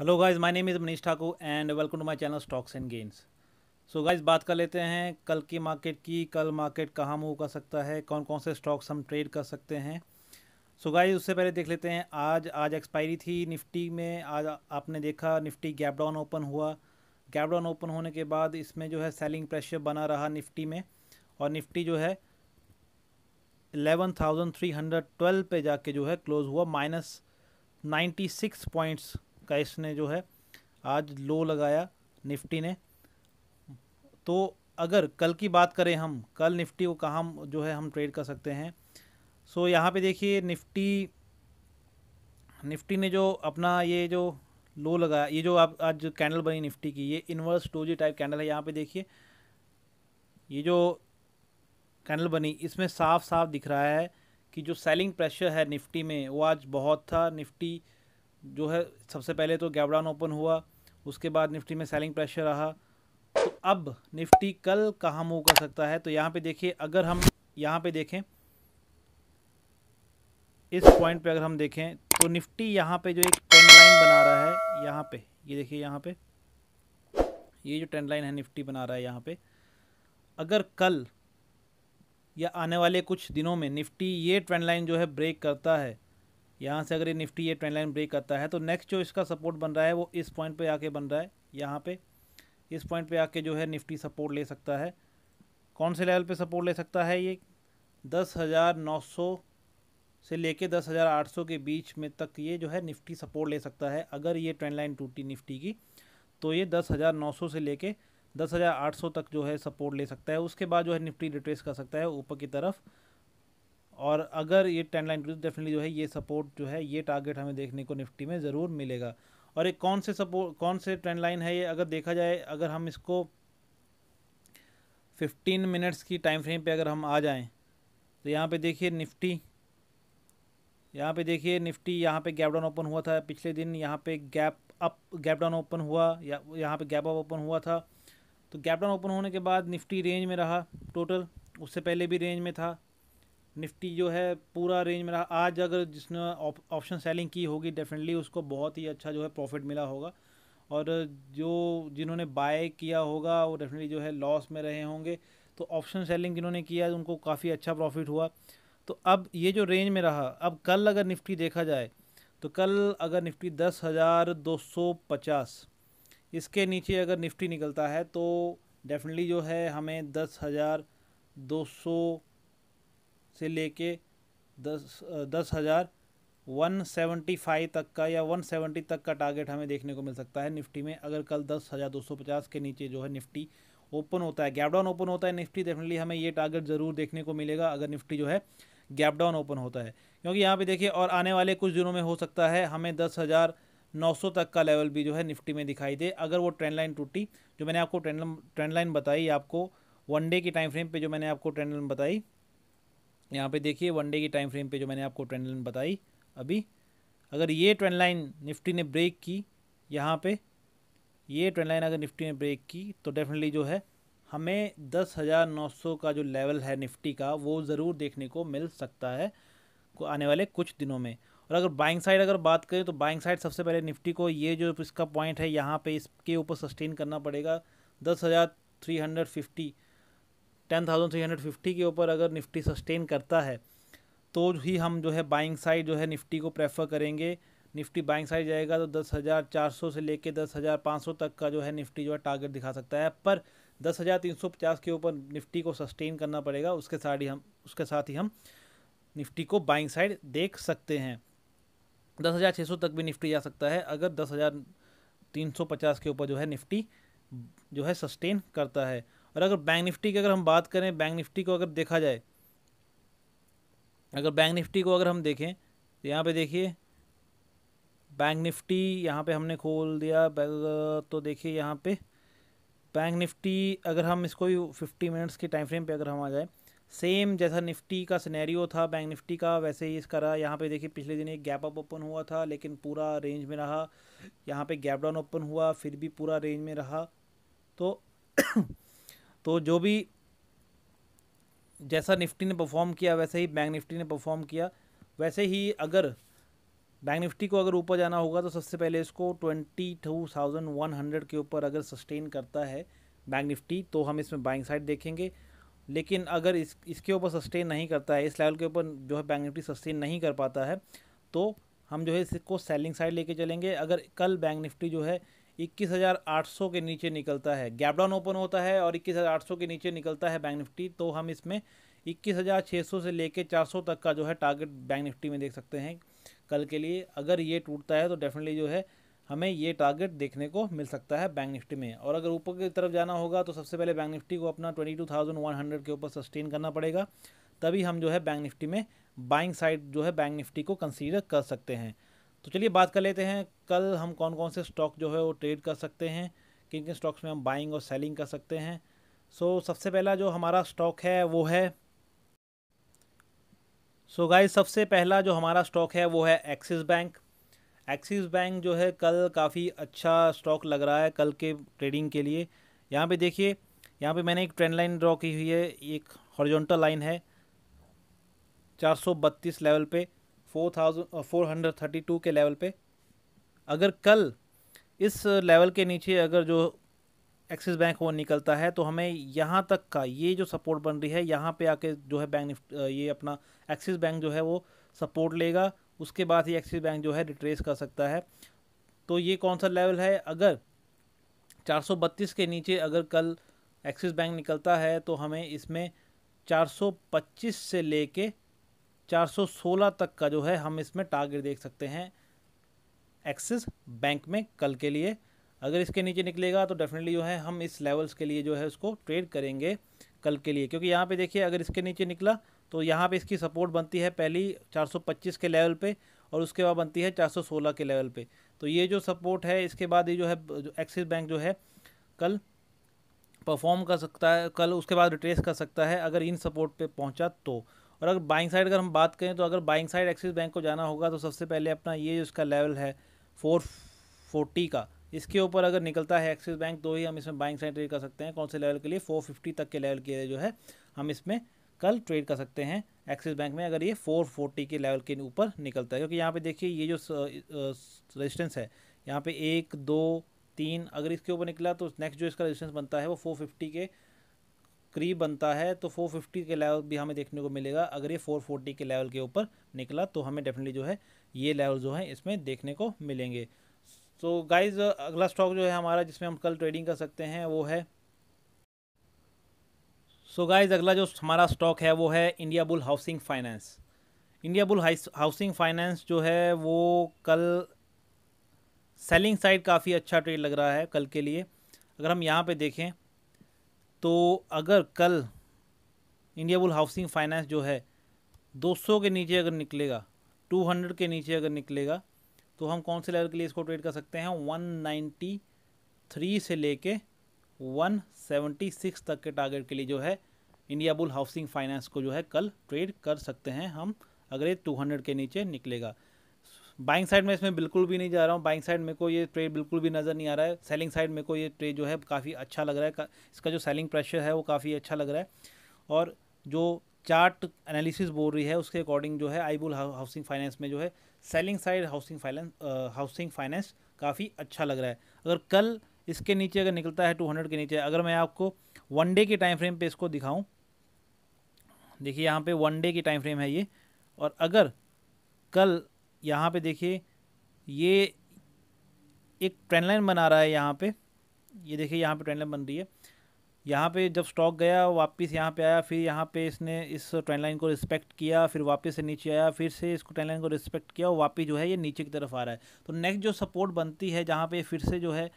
hello guys my name is Manish Thakur and welcome to my channel stocks and gains so guys बात कर लेते हैं कल की मार्केट की कल मार्केट कहाँ मूव कर सकता है कौन कौन से स्टॉक्स हम ट्रेड कर सकते हैं सो so गाइस उससे पहले देख लेते हैं आज आज एक्सपायरी थी निफ्टी में आज आपने देखा निफ्टी गैप डाउन ओपन हुआ गैप डाउन ओपन होने के बाद इसमें जो है सेलिंग प्रेशर बना रहा निफ्टी में और निफ्टी जो है eleven thousand three hundred twelve पे जाके जो है क्लोज़ हुआ minus ninety six points cash ने जो है आज लो लगाया निफ्टी ने तो अगर कल की बात करें हम कल निफ्टी को कहाँ जो है हम ट्रेड कर सकते हैं सो so, यहाँ पे देखिए निफ्टी निफ्टी ने जो अपना ये जो लो लगाया ये जो आप आज जो कैंडल बनी निफ्टी की ये इन्वर्स टोजी टाइप कैंडल है यहाँ पे देखिए ये जो कैंडल बनी इसमें साफ साफ दिख रहा है कि जो सेलिंग प्रेशर है निफ्टी में वो आज बहुत था निफ्टी जो है सबसे पहले तो गैबड़ान ओपन हुआ उसके बाद निफ्टी में सेलिंग प्रेशर रहा तो अब निफ्टी कल कहाँ मूव कर सकता है तो यहाँ पे देखिए अगर हम यहाँ पे देखें इस पॉइंट पे अगर हम देखें तो निफ्टी यहाँ पे जो एक ट्रेंड लाइन बना रहा है यहाँ पे ये यह देखिए यहाँ पे ये यह जो ट्रेंड लाइन है निफ्टी बना रहा है यहाँ पे अगर कल या आने वाले कुछ दिनों में निफ्टी ये ट्रेंड लाइन जो है ब्रेक करता है यहाँ से अगर ये निफ्टी ये ट्रेंड लाइन ब्रेक करता है तो नेक्स्ट जो इसका सपोर्ट बन रहा है वो इस पॉइंट पे आके बन रहा है यहाँ पे इस पॉइंट पे आके जो है निफ्टी सपोर्ट ले सकता है कौन से लेवल पे सपोर्ट ले सकता है ये दस हज़ार नौ सौ से लेके दस हज़ार आठ सौ के बीच में तक ये जो है निफ्टी सपोर्ट ले सकता है अगर ये ट्रेंड लाइन टूटी निफ्टी की तो ये दस हज़ार नौ सौ से लेके दस हज़ार आठ सौ तक जो है सपोर्ट ले सकता है उसके बाद जो है निफ्टी रिट्रेस कर सकता है ऊपर की तरफ और अगर ये ट्रेंड लाइन टू डेफिनेटली जो है ये सपोर्ट जो है ये टारगेट हमें देखने को निफ्टी में ज़रूर मिलेगा और एक कौन से सपोर्ट कौन से ट्रेंड लाइन है ये अगर देखा जाए अगर हम इसको 15 मिनट्स की टाइम फ्रेम पे अगर हम आ जाएं तो यहाँ पे देखिए निफ्टी यहाँ पे देखिए निफ्टी यहाँ पे गैप डाउन ओपन हुआ था पिछले दिन यहाँ पे gap up gap down open हुआ या यहाँ पे गैप अप ओपन हुआ था तो गैप डाउन ओपन होने के बाद निफ्टी रेंज में रहा टोटल उससे पहले भी रेंज में था निफ्टी जो है पूरा रेंज में रहा आज अगर जिसने ऑप्शन उप, सेलिंग की होगी डेफिनेटली उसको बहुत ही अच्छा जो है प्रॉफिट मिला होगा और जो जिन्होंने बाय किया होगा वो डेफिनेटली जो है लॉस में रहे होंगे तो ऑप्शन सेलिंग जिन्होंने किया उनको काफ़ी अच्छा प्रॉफिट हुआ तो अब ये जो रेंज में रहा अब कल अगर निफ्टी देखा जाए तो कल अगर निफ्टी दस हज़ार दो सौ पचास इसके नीचे अगर निफ्टी निकलता है तो डेफिनेटली जो है हमें दस हज़ार दो सौ से लेके दस दस हज़ार वन सेवेंटी फाइव तक का या वन सेवेंटी तक का टारगेट हमें देखने को मिल सकता है निफ्टी में अगर कल दस हज़ार दो सौ पचास के नीचे जो है निफ्टी ओपन होता है गैप डाउन ओपन होता है निफ्टी डेफिनेटली हमें ये टारगेट ज़रूर देखने को मिलेगा अगर निफ्टी जो है गैप डाउन ओपन होता है क्योंकि यहाँ पर देखिए और आने वाले कुछ दिनों में हो सकता है हमें दस हज़ार नौ सौ तक का लेवल भी जो है निफ्टी में दिखाई दे अगर वो ट्रेंड लाइन टूटी जो मैंने आपको ट्रेंड ट्रेंड लाइन बताई आपको वन डे की टाइम फ्रेम पे जो मैंने आपको ट्रेंड लाइन बताई यहाँ पे देखिए वन डे की टाइम फ्रेम पे जो मैंने आपको ट्रेंड लाइन बताई अभी अगर ये ट्रेंड लाइन निफ्टी ने ब्रेक की यहाँ पे ये ट्रेंड लाइन अगर निफ्टी ने ब्रेक की तो डेफिनेटली जो है हमें दस हज़ार नौ सौ का जो लेवल है निफ्टी का वो ज़रूर देखने को मिल सकता है आने वाले कुछ दिनों में और अगर बाइंग साइड अगर बात करें तो बाइंग साइड सबसे पहले निफ्टी को ये जो इसका पॉइंट है यहाँ पर इसके ऊपर सस्टेन करना पड़ेगा दस हज़ार three hundred fifty ten thousand three hundred fifty के ऊपर अगर निफ्टी सस्टेन करता है तो ही हम जो है बाइंग साइड जो है निफ्टी को प्रेफर करेंगे निफ्टी बाइंग साइड जाएगा तो दस हज़ार चार सौ से लेके दस हज़ार पाँच सौ तक का जो है निफ्टी जो है टारगेट दिखा सकता है पर दस हज़ार तीन सौ पचास के ऊपर निफ्टी को सस्टेन करना पड़ेगा उसके साथ ही हम उसके साथ ही हम निफ्टी को बाइंग साइड देख सकते हैं दस हज़ार छः सौ तक भी निफ्टी जा सकता है अगर दस हज़ार तीन सौ पचास के ऊपर जो है निफ्टी जो है सस्टेन करता है और अगर बैंक निफ्टी की अगर हम बात करें बैंक निफ्टी को अगर देखा जाए अगर बैंक निफ्टी को अगर हम देखें तो यहाँ पे देखिए बैंक निफ्टी यहाँ पे हमने खोल दिया तो देखिए यहाँ पे बैंक निफ्टी अगर हम इसको भी फिफ्टी मिनट्स के टाइम फ्रेम पे अगर हम आ जाए सेम जैसा निफ्टी का सिनेरियो था बैंक निफ्टी का वैसे ही इसका रहा यहाँ पे देखिए पिछले दिन एक गैप अप ओपन हुआ था लेकिन पूरा रेंज में रहा यहाँ पे गैप डाउन ओपन हुआ फिर भी पूरा रेंज में रहा तो तो जो भी जैसा निफ्टी ने परफॉर्म किया वैसे ही बैंक निफ्टी ने परफॉर्म किया वैसे ही अगर बैंक निफ्टी को अगर ऊपर जाना होगा तो सबसे पहले इसको twenty two thousand one hundred के ऊपर अगर सस्टेन करता है बैंक निफ्टी तो हम इसमें बाइंग साइड देखेंगे लेकिन अगर इस इसके ऊपर सस्टेन नहीं करता है इस लेवल के ऊपर जो है बैंक निफ्टी सस्टेन नहीं कर पाता है तो हम जो है इसको सेलिंग साइड लेके चलेंगे अगर कल बैंक निफ्टी जो है 21,800 के नीचे निकलता है गैप डाउन ओपन होता है और 21,800 के नीचे निकलता है बैंक निफ्टी तो हम इसमें 21,600 से लेके 400 तक का जो है टारगेट बैंक निफ्टी में देख सकते हैं कल के लिए अगर ये टूटता है तो डेफिनेटली जो है हमें ये टारगेट देखने को मिल सकता है बैंक निफ्टी में और अगर ऊपर की तरफ जाना होगा तो सबसे पहले बैंक निफ्टी को अपना ट्वेंटी के ऊपर सस्टेन करना पड़ेगा तभी हम जो है बैंक निफ्टी में बाइंग साइड जो है बैंक निफ्टी को कंसीडर कर सकते हैं तो चलिए बात कर लेते हैं कल हम कौन कौन से स्टॉक जो है वो ट्रेड कर सकते हैं किन किन स्टॉक्स में हम बाइंग और सेलिंग कर सकते हैं सो so, सबसे पहला जो हमारा स्टॉक है वो है सो so, गाइस सबसे पहला जो हमारा स्टॉक है वो है एक्सिस बैंक एक्सिस बैंक जो है कल काफ़ी अच्छा स्टॉक लग रहा है कल के ट्रेडिंग के लिए यहाँ पे देखिए यहाँ पे मैंने एक ट्रेंड लाइन ड्रॉ की हुई है एक हॉरिजॉन्टल लाइन है 432 लेवल पे four thousand four hundred thirty two के लेवल पे अगर कल इस लेवल के नीचे अगर जो एक्सिस बैंक वो निकलता है तो हमें यहाँ तक का ये जो सपोर्ट बन रही है यहाँ पे आके जो है बैंक निफ्ट ये अपना एक्सिस बैंक जो है वो सपोर्ट लेगा उसके बाद ही एक्सिस बैंक जो है रिट्रेस कर सकता है तो ये कौन सा लेवल है अगर 432 के नीचे अगर कल एक्सिस बैंक निकलता है तो हमें इसमें 425 से लेके 416 तक का जो है हम इसमें टारगेट देख सकते हैं एक्सिस बैंक में कल के लिए अगर इसके नीचे निकलेगा तो डेफिनेटली जो है हम इस लेवल्स के लिए जो है उसको ट्रेड करेंगे कल के लिए क्योंकि यहाँ पे देखिए अगर इसके नीचे निकला तो यहाँ पे इसकी सपोर्ट बनती है पहली 425 के लेवल पे और उसके बाद बनती है 416 के लेवल पे तो ये जो सपोर्ट है इसके बाद ये जो है एक्सिस बैंक जो है कल परफॉर्म कर सकता है कल उसके बाद रिट्रेस कर सकता है अगर इन सपोर्ट पर पहुँचा तो और अगर बाइंग साइड अगर हम बात करें तो अगर बाइंग साइड एक्सिस बैंक को जाना होगा तो सबसे पहले अपना ये जो इसका लेवल है फोर फोर्टी का इसके ऊपर अगर निकलता है एक्सिस बैंक तो ही हम इसमें बाइंग साइड ट्रेड कर सकते हैं कौन से लेवल के लिए फोर फिफ्टी तक के लेवल के लिए जो है हम इसमें कल ट्रेड कर सकते हैं एक्सिस बैंक में अगर ये फोर फोर्टी के लेवल के ऊपर निकलता है क्योंकि यहाँ पे देखिए ये जो रेजिस्टेंस है यहाँ पे एक दो तीन अगर इसके ऊपर निकला तो नेक्स्ट जो इसका रजिस्टेंस बनता है वो फिफ्टी के करीब बनता है तो 450 के लेवल भी हमें देखने को मिलेगा अगर ये 440 के लेवल के ऊपर निकला तो हमें डेफिनेटली जो है ये लेवल जो है इसमें देखने को मिलेंगे तो so गाइज अगला स्टॉक जो है हमारा जिसमें हम कल ट्रेडिंग कर सकते हैं वो है सो so गाइज अगला जो हमारा स्टॉक है वो है India bull housing finance India bull housing finance जो है वो कल सेलिंग साइड काफ़ी अच्छा ट्रेड लग रहा है कल के लिए अगर हम यहाँ पे देखें तो अगर कल इंडिया बुल हाउसिंग फाइनेंस जो है 200 के नीचे अगर निकलेगा 200 के नीचे अगर निकलेगा तो हम कौन से लेवल के लिए इसको ट्रेड कर सकते हैं 193 से लेके 176 तक के टारगेट के लिए जो है इंडिया बुल हाउसिंग फाइनेंस को जो है कल ट्रेड कर सकते हैं हम अगर ये टू के नीचे निकलेगा बाइंग साइड में इसमें बिल्कुल भी नहीं जा रहा हूँ बाइंग साइड मेरे को ये ट्रेड बिल्कुल भी नज़र नहीं आ रहा है सेलिंग साइड मेरे को ये ट्रेड जो है काफ़ी अच्छा लग रहा है इसका जो सेलिंग प्रेशर है वो काफ़ी अच्छा लग रहा है और जो चार्ट एनालिसिस बोल रही है उसके अकॉर्डिंग जो है आईबुल हाउसिंग फाइनेंस में जो है selling side housing finance housing finance काफ़ी अच्छा लग रहा है अगर कल इसके नीचे अगर निकलता है 200 के नीचे अगर मैं आपको वन डे के टाइम फ्रेम पे इसको दिखाऊं देखिए यहाँ पे वन डे की टाइम फ्रेम है ये और अगर कल यहाँ पे देखिए ये एक ट्रेंड लाइन बना रहा है यहाँ पे ये देखिए यहाँ पे ट्रेंड लाइन बन रही है यहाँ पे जब स्टॉक गया वापस यहाँ पे आया फिर यहाँ पे इसने इस ट्रेंड लाइन को रिस्पेक्ट किया फिर वापस से नीचे आया फिर से इसको ट्रेंड लाइन को रिस्पेक्ट किया और वापस जो है ये नीचे की तरफ आ रहा है तो नेक्स्ट जो सपोर्ट बनती है जहाँ पे फिर से जो है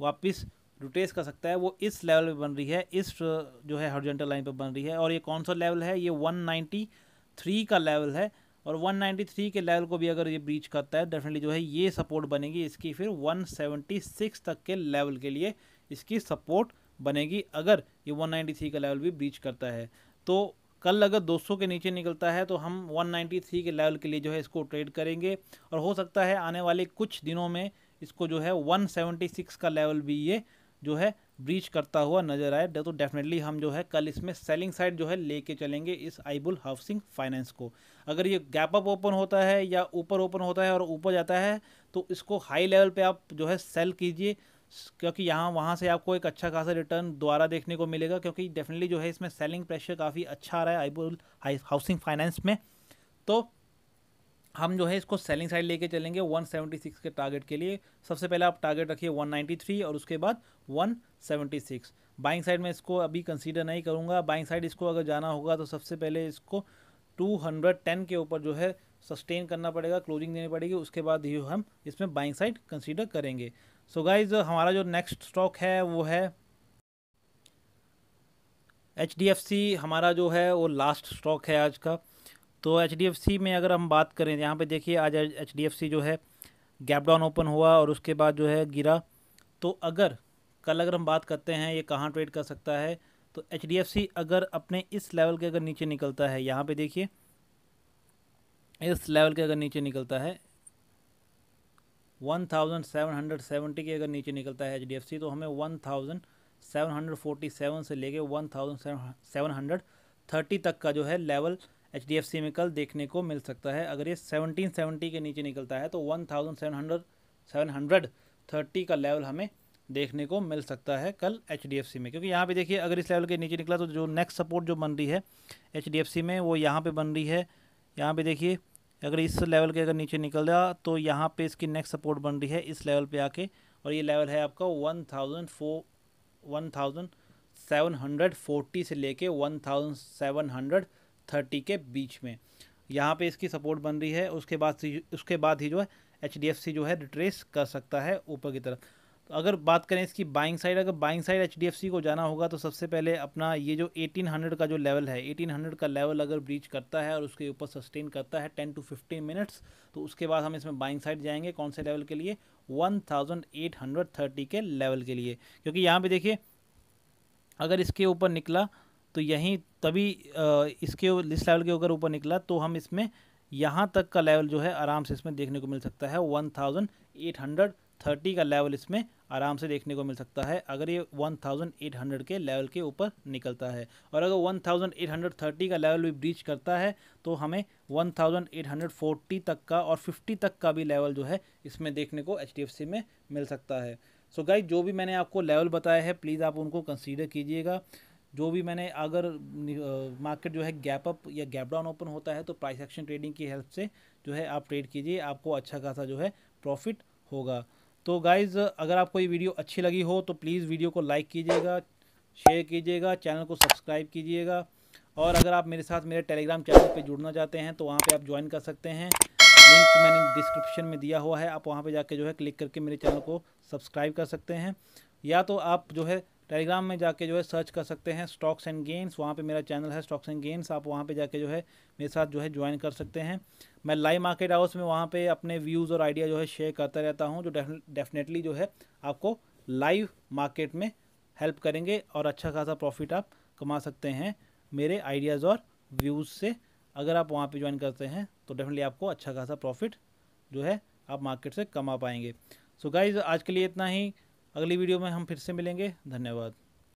वापस रोटेस कर सकता है वो इस लेवल पर बन रही है इस जो है हॉर्जेंटल लाइन पर बन रही है और ये कौन सा लेवल है ये वन का लेवल है और 193 के लेवल को भी अगर ये ब्रीच करता है डेफिनेटली जो है ये सपोर्ट बनेगी इसकी फिर 176 तक के लेवल के लिए इसकी सपोर्ट बनेगी अगर ये 193 का लेवल भी ब्रीच करता है तो कल अगर 200 के नीचे निकलता है तो हम 193 के लेवल के लिए जो है इसको ट्रेड करेंगे और हो सकता है आने वाले कुछ दिनों में इसको जो है वन का लेवल भी ये जो है ब्रीच करता हुआ नजर आए तो डेफिनेटली हम जो है कल इसमें सेलिंग साइड जो है लेके चलेंगे इस आईबुल हाउसिंग फाइनेंस को अगर ये गैप अप ओपन होता है या ऊपर ओपन होता है और ऊपर जाता है तो इसको हाई लेवल पे आप जो है सेल कीजिए क्योंकि यहाँ वहाँ से आपको एक अच्छा खासा रिटर्न दोबारा देखने को मिलेगा क्योंकि डेफिनेटली जो है इसमें सेलिंग प्रेशर काफ़ी अच्छा आ रहा है आईबुल हाउसिंग फाइनेंस में तो हम जो है इसको सेलिंग साइड लेके चलेंगे 176 के टारगेट के लिए सबसे पहले आप टारगेट रखिए 193 और उसके बाद 176 बाइंग साइड में इसको अभी कंसीडर नहीं करूँगा बाइंग साइड इसको अगर जाना होगा तो सबसे पहले इसको 210 के ऊपर जो है सस्टेन करना पड़ेगा क्लोजिंग देनी पड़ेगी उसके बाद ही हम इसमें बाइंग साइड कंसीडर करेंगे सो so गाइज हमारा जो नेक्स्ट स्टॉक है वो है एच हमारा जो है वो लास्ट स्टॉक है आज का तो एच में अगर हम बात करें यहाँ पर देखिए आज एच जो है गैप डाउन ओपन हुआ और उसके बाद जो है गिरा तो अगर कल अगर हम बात करते हैं ये कहाँ ट्रेड कर सकता है तो एच अगर अपने इस लेवल के अगर नीचे निकलता है यहाँ पे देखिए इस लेवल के अगर नीचे निकलता है 1770 के अगर नीचे निकलता है एच तो हमें 1747 से लेके 1730 तक का जो है लेवल एच में कल देखने को मिल सकता है अगर ये सेवनटीन सेवेंटी के नीचे निकलता है तो one thousand seven seven hundred hundred thirty का लेवल हमें देखने को मिल सकता है कल एच में क्योंकि यहाँ पे देखिए अगर इस लेवल के नीचे निकला तो जो नेक्स्ट सपोर्ट जो बन रही है एच में वो यहाँ पर बन रही है यहाँ पर देखिए अगर इस लेवल के अगर नीचे निकल गया तो यहाँ पर इसकी नेक्स्ट सपोर्ट बन रही है इस लेवल पर आके और ये लेवल है आपका one thousand four one thousand seven hundred forty से लेके one thousand seven hundred thirty के बीच में यहाँ पे इसकी सपोर्ट बन रही है उसके बाद उसके बाद ही जो है एच डी एफ सी जो है रिट्रेस कर सकता है ऊपर की तरफ तो अगर बात करें इसकी बाइंग साइड अगर buying side H D F C को जाना होगा तो सबसे पहले अपना ये जो एटीन हंड्रेड का जो लेवल है एटीन हंड्रेड का लेवल अगर ब्रीच करता है और उसके ऊपर सस्टेन करता है टेन टू फिफ्टीन मिनट्स तो उसके बाद हम इसमें बाइंग साइड जाएंगे कौन से लेवल के लिए one thousand eight hundred thirty के लेवल के लिए क्योंकि यहाँ पर देखिए अगर इसके ऊपर निकला तो यहीं तभी इसके इस लेवल के अगर ऊपर निकला तो हम इसमें यहाँ तक का लेवल जो है आराम से इसमें देखने को मिल सकता है one thousand eight hundred thirty का लेवल इसमें आराम से देखने को मिल सकता है अगर ये वन थाउजेंड एट हंड्रेड के लेवल के ऊपर निकलता है और अगर one thousand eight hundred thirty का लेवल भी ब्रीच करता है तो हमें one thousand eight hundred forty तक का और फिफ्टी तक का भी लेवल जो है इसमें देखने को एच में मिल सकता है सो so गाइज जो भी मैंने आपको लेवल बताया है प्लीज़ आप उनको कंसीडर कीजिएगा जो भी मैंने अगर मार्केट जो है गैप अप या गैप डाउन ओपन होता है तो प्राइस एक्शन ट्रेडिंग की हेल्प से जो है आप ट्रेड कीजिए आपको अच्छा खासा जो है प्रॉफिट होगा तो गाइज़ अगर आपको ये वीडियो अच्छी लगी हो तो प्लीज़ वीडियो को लाइक कीजिएगा शेयर कीजिएगा चैनल को सब्सक्राइब कीजिएगा और अगर आप मेरे साथ मेरे टेलीग्राम चैनल पर जुड़ना चाहते हैं तो वहाँ पर आप ज्वाइन कर सकते हैं लिंक मैंने डिस्क्रिप्शन में दिया हुआ है आप वहाँ पर जाके जो है क्लिक करके मेरे चैनल को सब्सक्राइब कर सकते हैं या तो आप जो है टेलीग्राम में जाके जो है सर्च कर सकते हैं स्टॉक्स एंड गेंस वहाँ पे मेरा चैनल है स्टॉक्स एंड गेंस आप वहाँ पे जाके जो है मेरे साथ जो है ज्वाइन कर सकते हैं मैं लाइव मार्केट हाउस में वहाँ पे अपने व्यूज़ और आइडिया जो है शेयर करता रहता हूँ जो डेफिनेटली जो है आपको लाइव मार्केट में हेल्प करेंगे और अच्छा खासा प्रॉफिट आप कमा सकते हैं मेरे आइडियाज़ और व्यूज़ से अगर आप वहाँ पर ज्वाइन करते हैं तो डेफिनेटली आपको अच्छा खासा प्रॉफिट जो है आप मार्केट से कमा पाएंगे सो so गाइज आज के लिए इतना ही अगली वीडियो में हम फिर से मिलेंगे धन्यवाद